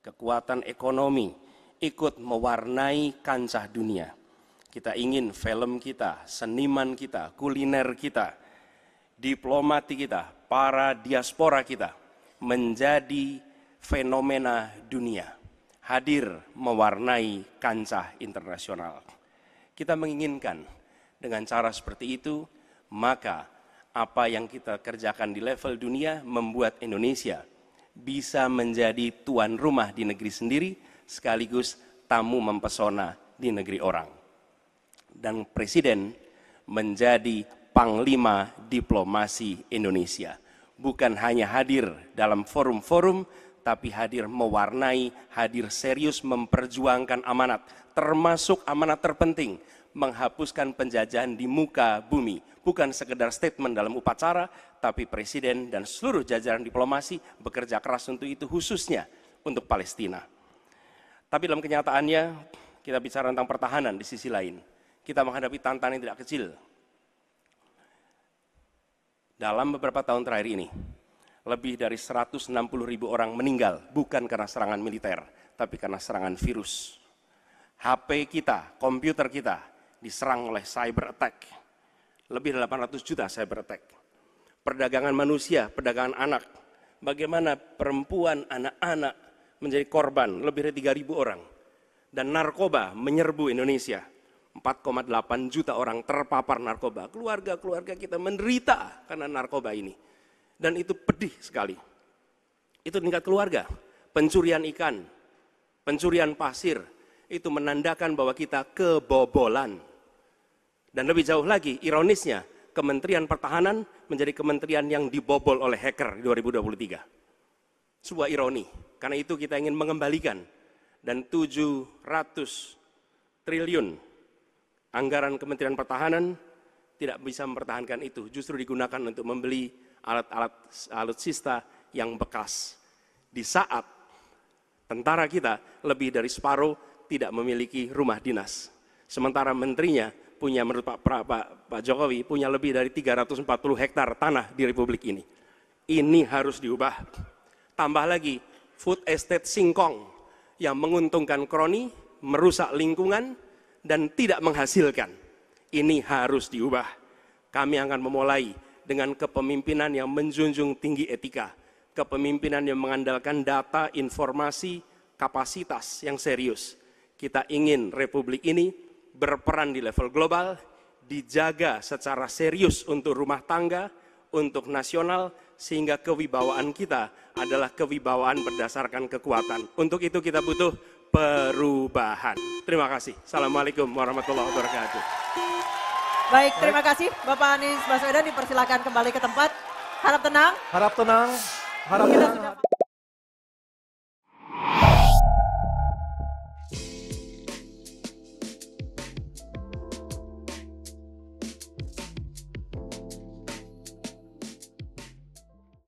kekuatan ekonomi ikut mewarnai kancah dunia. Kita ingin film kita, seniman kita, kuliner kita, diplomati kita, para diaspora kita menjadi fenomena dunia, hadir mewarnai kancah internasional. Kita menginginkan dengan cara seperti itu, maka apa yang kita kerjakan di level dunia membuat Indonesia bisa menjadi tuan rumah di negeri sendiri sekaligus tamu mempesona di negeri orang. Dan presiden menjadi panglima diplomasi Indonesia, bukan hanya hadir dalam forum-forum tapi hadir mewarnai, hadir serius memperjuangkan amanat, termasuk amanat terpenting, menghapuskan penjajahan di muka bumi. Bukan sekedar statement dalam upacara, tapi Presiden dan seluruh jajaran diplomasi bekerja keras untuk itu khususnya untuk Palestina. Tapi dalam kenyataannya, kita bicara tentang pertahanan di sisi lain. Kita menghadapi tantangan yang tidak kecil. Dalam beberapa tahun terakhir ini, lebih dari 160 ribu orang meninggal, bukan karena serangan militer, tapi karena serangan virus. HP kita, komputer kita diserang oleh cyber attack. Lebih dari 800 juta cyber attack. Perdagangan manusia, perdagangan anak. Bagaimana perempuan, anak-anak menjadi korban lebih dari ribu orang. Dan narkoba menyerbu Indonesia. 4,8 juta orang terpapar narkoba. Keluarga-keluarga kita menderita karena narkoba ini dan itu pedih sekali. Itu tingkat keluarga, pencurian ikan, pencurian pasir, itu menandakan bahwa kita kebobolan. Dan lebih jauh lagi, ironisnya, Kementerian Pertahanan menjadi kementerian yang dibobol oleh hacker 2023. Sebuah ironi, karena itu kita ingin mengembalikan dan 700 triliun anggaran Kementerian Pertahanan tidak bisa mempertahankan itu, justru digunakan untuk membeli alat-alat alutsista yang bekas. Di saat tentara kita lebih dari separuh tidak memiliki rumah dinas. Sementara menterinya punya menurut Pak, Pak, Pak Jokowi punya lebih dari 340 hektar tanah di republik ini. Ini harus diubah. Tambah lagi food estate singkong yang menguntungkan kroni, merusak lingkungan dan tidak menghasilkan. Ini harus diubah. Kami akan memulai dengan kepemimpinan yang menjunjung tinggi etika, kepemimpinan yang mengandalkan data, informasi, kapasitas yang serius. Kita ingin republik ini berperan di level global, dijaga secara serius untuk rumah tangga, untuk nasional, sehingga kewibawaan kita adalah kewibawaan berdasarkan kekuatan. Untuk itu kita butuh perubahan. Terima kasih. Assalamualaikum warahmatullahi wabarakatuh. Baik, terima kasih Bapak Anies Baswedan dipersilakan kembali ke tempat. Harap tenang. Harap tenang. Harap tenang.